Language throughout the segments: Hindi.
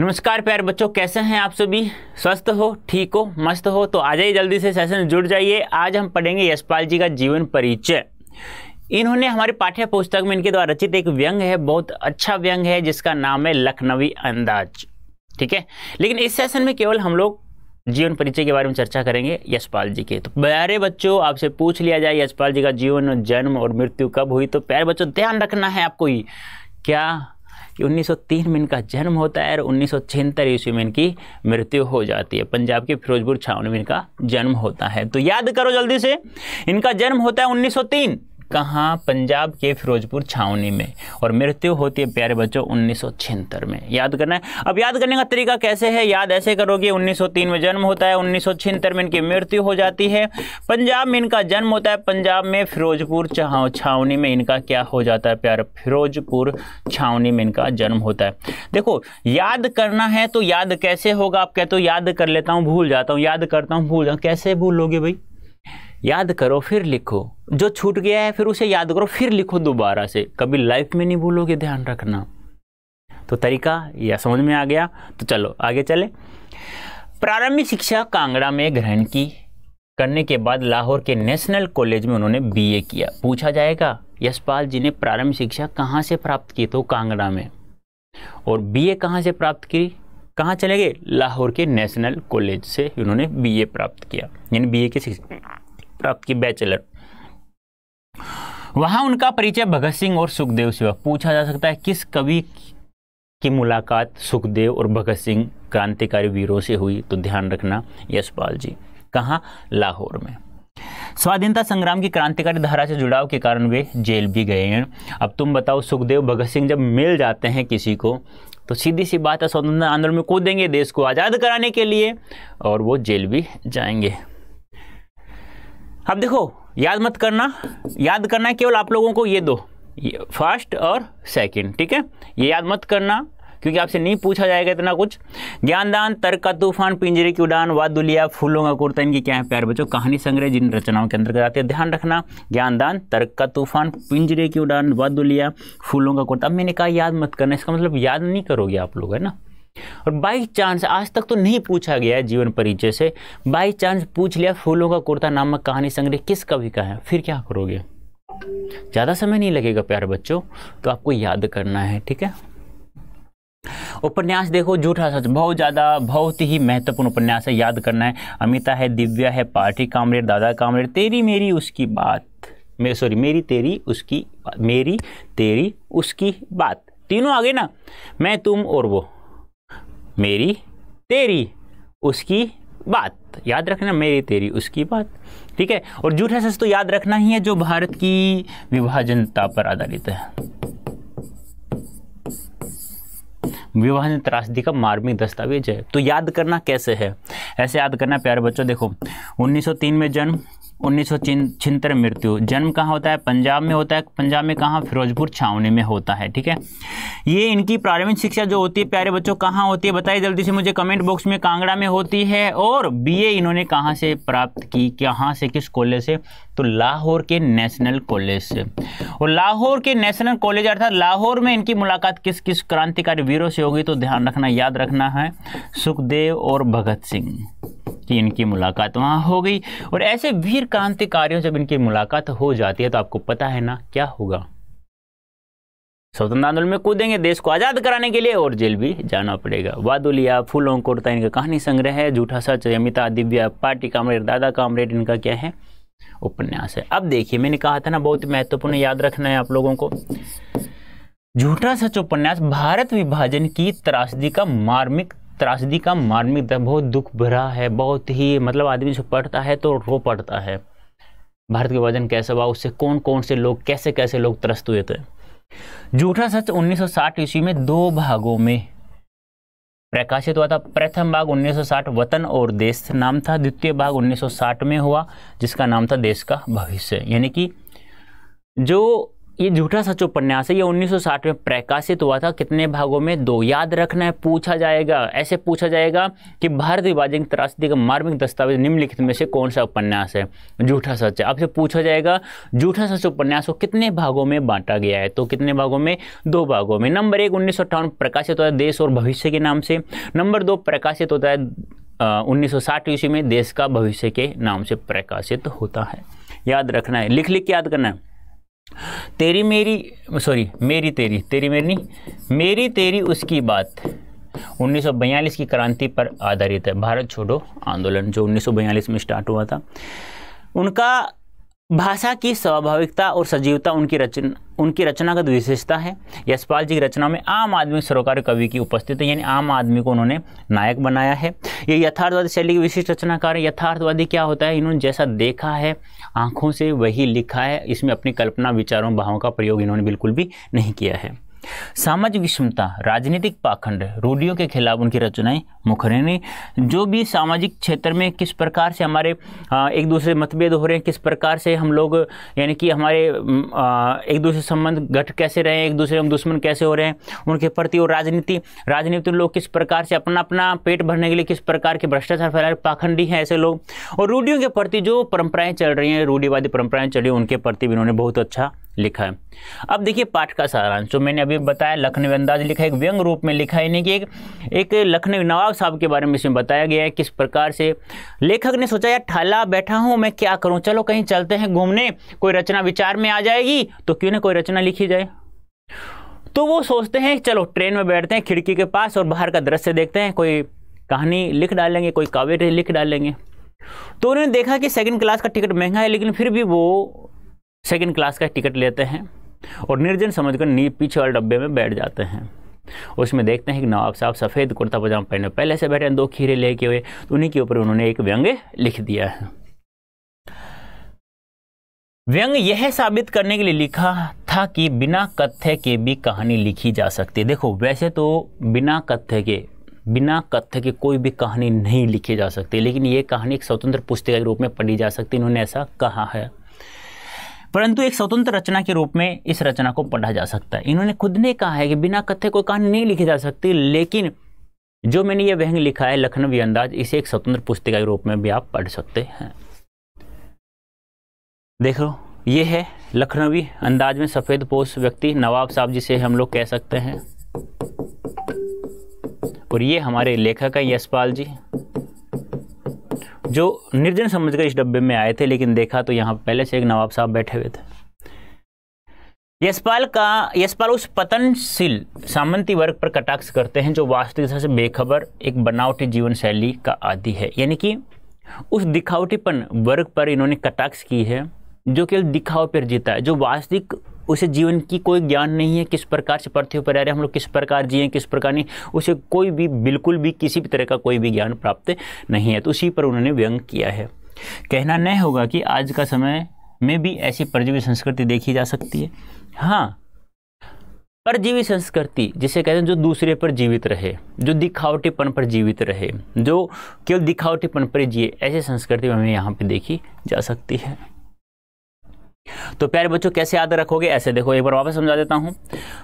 नमस्कार प्यार बच्चों कैसे हैं आप सभी स्वस्थ हो ठीक हो मस्त हो तो आ जाइए जल्दी से सेशन जुड़ जाइए आज हम पढ़ेंगे यशपाल जी का जीवन परिचय इन्होंने हमारे पाठ्य पुस्तक में इनके द्वारा रचित एक व्यंग है बहुत अच्छा व्यंग है जिसका नाम है लखनवी अंदाज ठीक है लेकिन इस सेशन में केवल हम लोग जीवन परिचय के बारे में चर्चा करेंगे यशपाल जी के तो प्यारे बच्चों आपसे पूछ लिया जाए यशपाल जी का जीवन जन्म और मृत्यु कब हुई तो प्यारे बच्चों ध्यान रखना है आपको ही क्या कि 1903 में इनका जन्म होता है और उन्नीस ईस्वी में इनकी मृत्यु हो जाती है पंजाब के फिरोजपुर छावनी में इनका जन्म होता है तो याद करो जल्दी से इनका जन्म होता है 1903 कहाँ पंजाब के फिरोजपुर छावनी में और मृत्यु होती है प्यारे बच्चों उन्नीस में याद करना है अब याद करने का तरीका कैसे है याद ऐसे करोगे 1903 में जन्म होता है उन्नीस में इनकी मृत्यु हो जाती है पंजाब में इनका जन्म होता है पंजाब में फिरोजपुर छावनी में इनका क्या हो जाता है प्यार फिरोजपुर छावनी में इनका जन्म होता है देखो याद करना है तो याद कैसे होगा आप कहते हो याद कर लेता हूँ भूल जाता हूँ याद करता हूँ भूल जाऊँ कैसे भूलोगे भाई याद करो फिर लिखो जो छूट गया है फिर उसे याद करो फिर लिखो दोबारा से कभी लाइफ में नहीं भूलोगे ध्यान रखना तो तरीका यह समझ में आ गया तो चलो आगे चले प्रारंभिक शिक्षा कांगड़ा में ग्रहण की करने के बाद लाहौर के नेशनल कॉलेज में उन्होंने बीए किया पूछा जाएगा यशपाल जी ने प्रारंभिक शिक्षा कहाँ से प्राप्त की तो कांगड़ा में और बीए कहाँ से प्राप्त की कहाँ चले गए लाहौर के नेशनल कॉलेज से उन्होंने बीए प्राप्त किया यानी बीए के शिक्षा आपकी बैचलर वहां उनका परिचय भगत सिंह और सुखदेव से हुआ पूछा जा सकता है किस कवि की मुलाकात सुखदेव और भगत सिंह क्रांतिकारी वीरों से हुई तो ध्यान रखना यशपाल जी कहाँ लाहौर में स्वाधीनता संग्राम की क्रांतिकारी धारा से जुड़ाव के कारण वे जेल भी गए हैं अब तुम बताओ सुखदेव भगत सिंह जब मिल जाते हैं किसी को तो सीधी सी बात है स्वतंत्रता आंदोलन में कूदेंगे देश को आज़ाद कराने के लिए और वो जेल भी जाएंगे अब देखो याद मत करना याद करना है केवल आप लोगों को ये दो फर्स्ट और सेकंड ठीक है ये याद मत करना क्योंकि आपसे नहीं पूछा जाएगा इतना कुछ ज्ञानदान तर्क का तूफान पिंजरे की उड़ान वादुलिया फूलों का कुर्ता इनकी क्या है प्यार बच्चों कहानी संग्रह जिन रचनाओं के अंतर्गत आते हैं ध्यान रखना ज्ञानदान तर्क का तूफान पिंजरे की उड़ान वादुलिया फूलों का कुर्ता अब मैंने कहा याद मत करना इसका मतलब याद नहीं करोगे आप लोग है ना और बाई चांस आज तक तो नहीं पूछा गया है जीवन परिचय से बाई चांस पूछ लिया फूलों का कुर्ता नामक कहानी संग्रह किस कवि का है फिर क्या करोगे ज़्यादा समय नहीं लगेगा प्यारे बच्चों तो आपको याद करना है ठीक है उपन्यास देखो झूठा सच बहुत ज़्यादा बहुत ही महत्वपूर्ण उपन्यास है याद करना है अमिता है दिव्या है पार्टी कामरेड दादा कामरेड तेरी मेरी उसकी बात मैं सॉरी मेरी तेरी उसकी मेरी तेरी उसकी बात तीनों आ गए ना मैं तुम और वो मेरी तेरी उसकी बात याद रखना मेरी तेरी उसकी बात ठीक है और झूठा सच तो याद रखना ही है जो भारत की विभाजनता पर आधारित है विभाजन त्रासदी का मार्मिक दस्तावेज है तो याद करना कैसे है ऐसे याद करना प्यारे बच्चों देखो 1903 में जन्म उन्नीस मृत्यु जन्म कहाँ होता है पंजाब में होता है पंजाब में कहाँ फिरोजपुर छावनी में होता है ठीक है ये इनकी प्रारंभिक शिक्षा जो होती है प्यारे बच्चों कहाँ होती है बताइए जल्दी से मुझे कमेंट बॉक्स में कांगड़ा में होती है और बीए इन्होंने कहाँ से प्राप्त की कहाँ से किस कॉलेज से तो लाहौर के नेशनल कॉलेज से और लाहौर के नेशनल कॉलेज अर्थात लाहौर में इनकी मुलाकात किस किस क्रांतिकारी वीरों से होगी तो ध्यान रखना याद रखना है सुखदेव और भगत सिंह कि इनकी मुलाकात वहाँ हो गई और ऐसे वीर क्रांतिकारियों जब इनकी मुलाकात हो जाती है तो आपको पता है ना क्या होगा स्वतंत्र आंदोलन में कूदेंगे देश को आज़ाद कराने के लिए और जेल भी जाना पड़ेगा वादुलिया फूलों कोरता इनका कहानी संग्रह है Jhutha Sach Amita Divya party comrade Dada comrade इनका क्या है उपन्यास है अब देखिए मैंने कहा था ना बहुत महत्वपूर्ण याद रखना है आप लोगों को झूठा सच उपन्यास भारत विभाजन की त्रासदी का मार्मिक त्रासदी का मार्मिक दर्द बहुत दुख भरा है बहुत ही मतलब आदमी जो पढ़ता है तो रो पड़ता है भारत के वजन कैसे हुआ उससे कौन कौन से लोग कैसे कैसे लोग त्रस्त हुए थे झूठा सच 1960 सौ ईस्वी में दो भागों में प्रकाशित हुआ था प्रथम भाग 1960 वतन और देश नाम था द्वितीय भाग 1960 में हुआ जिसका नाम था देश का भविष्य यानी कि जो ये झूठा सच उपन्यास है ये 1960 में प्रकाशित हुआ था कितने भागों में दो याद रखना है पूछा जाएगा ऐसे पूछा जाएगा कि भारत विभाजन त्रासदी का मार्मिक दस्तावेज निम्नलिखित में से कौन सा उपन्यास है झूठा सच है आपसे पूछा जाएगा झूठा सच उपन्यास को कितने भागों में बांटा गया है तो कितने भागों में दो भागों में नंबर एक उन्नीस प्रकाशित होता है देश और भविष्य के नाम से नंबर दो प्रकाशित होता है उन्नीस ईस्वी में देश का भविष्य के नाम से प्रकाशित होता है याद रखना है लिख लिख के याद करना है तेरी मेरी सॉरी मेरी तेरी तेरी मेरी नहीं मेरी तेरी उसकी बात 1942 की क्रांति पर आधारित है भारत छोड़ो आंदोलन जो 1942 में स्टार्ट हुआ था उनका भाषा की स्वाभाविकता और सजीवता उनकी रचना उनकी रचनागत विशेषता है यशपाल जी की रचना में आम आदमी सरोकार कवि की उपस्थिति तो यानी आम आदमी को उन्होंने नायक बनाया है ये यथार्थवादी शैली की विशिष्ट रचनाकार है यथार्थवादी क्या होता है इन्होंने जैसा देखा है आँखों से वही लिखा है इसमें अपनी कल्पना विचारों भावों का प्रयोग इन्होंने बिल्कुल भी नहीं किया है सामाजिक विषमता राजनीतिक पाखंड रूढ़ियों के खिलाफ उनकी रचनाएं मुखर हैं जो भी सामाजिक क्षेत्र में किस प्रकार से हमारे एक दूसरे मतभेद हो रहे हैं किस प्रकार से हम लोग यानी कि हमारे एक दूसरे संबंध घट कैसे रहे हैं एक दूसरे हम दुश्मन कैसे हो रहे हैं उनके प्रति और राजनीति राजनीति लोग किस प्रकार से अपना अपना पेट भरने के लिए किस प्रकार के भ्रष्टाचार फैला रहे पाखंडी हैं ऐसे लोग और रूढ़ियों के प्रति जो परंपराएं चल रही हैं रूढ़ीवादी परंपराएं चल रही हैं उनके प्रति भी उन्होंने बहुत अच्छा लिखा है अब देखिए पाठ का सारांश जो मैंने अभी बताया लखनवी अंदाज लिखा है एक व्यंग रूप में लिखा है यानी कि एक एक लखनवी नवाब साहब के बारे में इसमें बताया गया है किस प्रकार से लेखक ने सोचा यार ठाला बैठा हूँ मैं क्या करूँ चलो कहीं चलते हैं घूमने कोई रचना विचार में आ जाएगी तो क्यों ना कोई रचना लिखी जाए तो वो सोचते हैं चलो ट्रेन में बैठते हैं खिड़की के पास और बाहर का दृश्य देखते हैं कोई कहानी लिख डालेंगे कोई काव्य लिख डालेंगे तो उन्होंने देखा कि सेकंड क्लास का टिकट महंगा है लेकिन फिर भी वो सेकेंड क्लास का टिकट लेते हैं और निर्जन समझकर नी पीछे वाले डब्बे में बैठ जाते हैं उसमें देखते हैं कि नवाब साहब सफ़ेद कुर्ता पजामा पहने पहले से बैठे हैं दो खीरे लेके हुए तो उन्हीं के ऊपर उन्होंने एक व्यंग्य लिख दिया है व्यंग यह साबित करने के लिए लिखा था कि बिना कथ्य के भी कहानी लिखी जा सकती है देखो वैसे तो बिना कथ्य के बिना कथ्य के कोई भी कहानी नहीं लिखी जा सकती लेकिन ये कहानी एक स्वतंत्र पुस्तिका के रूप में पढ़ी जा सकती है इन्होंने ऐसा कहा है परंतु एक स्वतंत्र रचना के रूप में इस रचना को पढ़ा जा सकता है इन्होंने खुद ने कहा है कि बिना कथ्य कोई कहानी नहीं लिखी जा सकती लेकिन जो मैंने ये व्यंग लिखा है लखनवी अंदाज इसे एक स्वतंत्र पुस्तिका के रूप में भी आप पढ़ सकते हैं देखो ये है लखनवी अंदाज में सफ़ेद पोष व्यक्ति नवाब साहब जिसे हम लोग कह सकते हैं और ये हमारे लेखक हैं यशपाल जी जो निर्जन समझकर इस डब्बे में आए थे लेकिन देखा तो यहाँ पहले से एक नवाब साहब बैठे हुए थे यशपाल का यशपाल उस पतनशील सामंती वर्ग पर कटाक्ष करते हैं जो वास्तविकता से बेखबर एक बनावटी जीवन शैली का आदि है यानी कि उस दिखावटीपन वर्ग पर इन्होंने कटाक्ष की है जो केवल दिखाव पर जीता है जो वास्तविक उसे जीवन की कोई ज्ञान नहीं है किस प्रकार से पृथ्वी पर रह रहे हम लोग किस प्रकार जिए किस प्रकार नहीं उसे कोई भी बिल्कुल भी किसी भी तरह का कोई भी ज्ञान प्राप्त नहीं है तो उसी पर उन्होंने व्यंग किया है कहना न होगा कि आज का समय में भी ऐसी परजीवी संस्कृति देखी जा सकती है हाँ परजीवी संस्कृति जिसे कहते हैं जो दूसरे पर जीवित रहे जो दिखावटीपन पर जीवित रहे जो केवल दिखावटीपन पर जिए ऐसी संस्कृति हमें यहाँ पर देखी जा सकती है तो प्यारे बच्चों कैसे याद रखोगे ऐसे देखो एक बार वापस समझा देता हूँ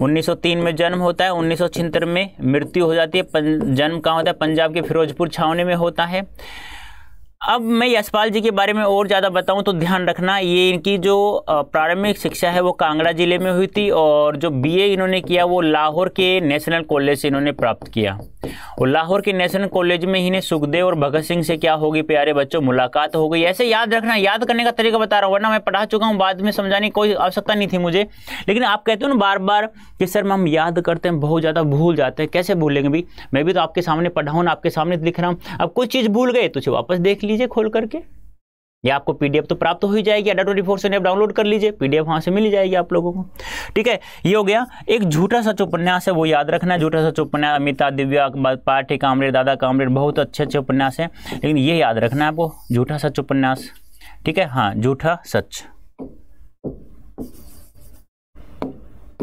1903 में जन्म होता है उन्नीस में मृत्यु हो जाती है जन्म कहाँ होता है पंजाब के फिरोजपुर छावनी में होता है अब मैं यशपाल जी के बारे में और ज़्यादा बताऊं तो ध्यान रखना ये इनकी जो प्रारंभिक शिक्षा है वो कांगड़ा जिले में हुई थी और जो बीए इन्होंने किया वो लाहौर के नेशनल कॉलेज से इन्होंने प्राप्त किया और लाहौर के नेशनल कॉलेज में ही ने सुखदेव और भगत सिंह से क्या होगी प्यारे बच्चों मुलाकात हो गई ऐसे याद रखना याद करने का तरीका बता रहा हूँ वरना मैं पढ़ा चुका हूँ बाद में समझाने की कोई आवश्यकता नहीं थी मुझे लेकिन आप कहते हो ना बार बार कि सर हम याद करते हैं बहुत ज़्यादा भूल जाते हैं कैसे भूलेंगे भाई मैं भी तो आपके सामने पढ़ाऊँ ना आपके सामने दिख रहा हूँ अब कुछ चीज़ भूल गए तो उसे वापस देख लीजिए खोल करके या आपको पीडीएफ तो प्राप्त हो ही जाएगी अड्डा ट्वेंटी फोर से आप डाउनलोड कर लीजिए पीडीएफ वहाँ से मिल जाएगी आप लोगों को ठीक है ये हो गया एक झूठा सा उपन्यास है वो याद रखना है झूठा सा उपन्यास अमिता दिव्या पाठी कामरेड दादा कामरेड बहुत अच्छे अच्छे उपन्यास हैं लेकिन ये याद रखना है आपको झूठा सच उपन्यास ठीक है हाँ झूठा सच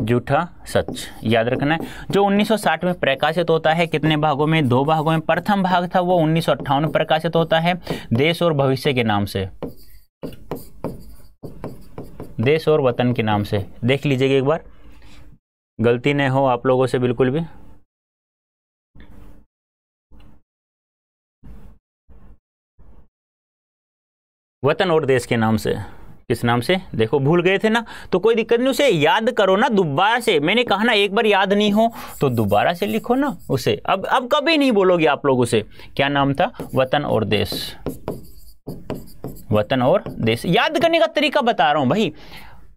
झूठा सच याद रखना है जो 1960 में प्रकाशित होता है कितने भागों में दो भागों में प्रथम भाग था वो उन्नीस में प्रकाशित होता है देश और भविष्य के नाम से देश और वतन के नाम से देख लीजिएगा एक बार गलती नहीं हो आप लोगों से बिल्कुल भी वतन और देश के नाम से किस नाम से देखो भूल गए थे ना तो कोई दिक्कत नहीं उसे याद करो ना दोबारा से मैंने कहा ना एक बार याद नहीं हो तो दोबारा से लिखो ना उसे अब अब कभी नहीं बोलोगे आप लोग उसे क्या नाम था वतन और देश वतन और देश याद करने का तरीका बता रहा हूँ भाई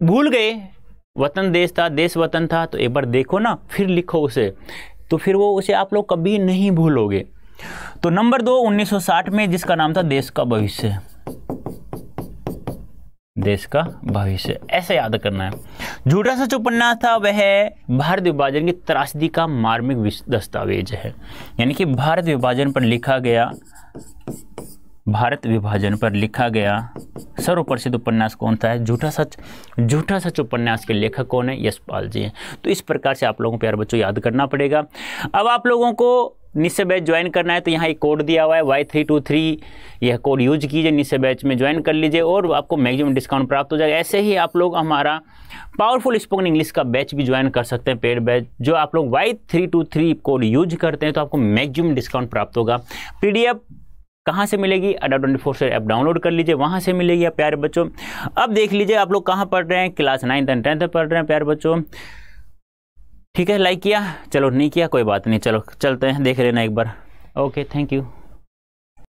भूल गए वतन देश था देश वतन था तो एक बार देखो ना फिर लिखो उसे तो फिर वो उसे आप लोग कभी नहीं भूलोगे तो नंबर दो 1960 में जिसका नाम था देश का भविष्य देश का भविष्य ऐसे याद करना है झूठा सच उपन्यास था वह भारत विभाजन की त्रासदी का मार्मिक दस्तावेज है यानी कि भारत विभाजन पर लिखा गया भारत विभाजन पर लिखा गया सर्वप्रसिद्ध उपन्यास कौन था झूठा सच झूठा सच उपन्यास के लेखक कौन है यशपाल जी हैं तो इस प्रकार से आप लोगों को प्यार बच्चों याद करना पड़ेगा अब आप लोगों को निश्चय बैच ज्वाइन करना है तो यहाँ एक कोड दिया हुआ है वाई थ्री टू थ्री यह कोड यूज कीजिए निश्चय बैच में ज्वाइन कर लीजिए और आपको मैक्सिमम डिस्काउंट प्राप्त हो जाएगा ऐसे ही आप लोग हमारा पावरफुल स्पोकन इंग्लिश का बैच भी ज्वाइन कर सकते हैं पेड बैच जो आप लोग Y three two three code use करते हैं तो आपको मैक्सिमम डिस्काउंट प्राप्त होगा पी डी एफ कहाँ से मिलेगी अडा ट्वेंटी फोर से ऐप डाउनलोड कर लीजिए वहाँ से मिलेगी प्यारे बच्चों अब देख लीजिए आप लोग कहाँ पढ़ रहे हैं क्लास नाइन्थ एंड टेंथ पढ़ रहे हैं प्यारे बच्चों ठीक है लाइक किया चलो नहीं किया कोई बात नहीं चलो चलते हैं देख लेना एक बार ओके थैंक यू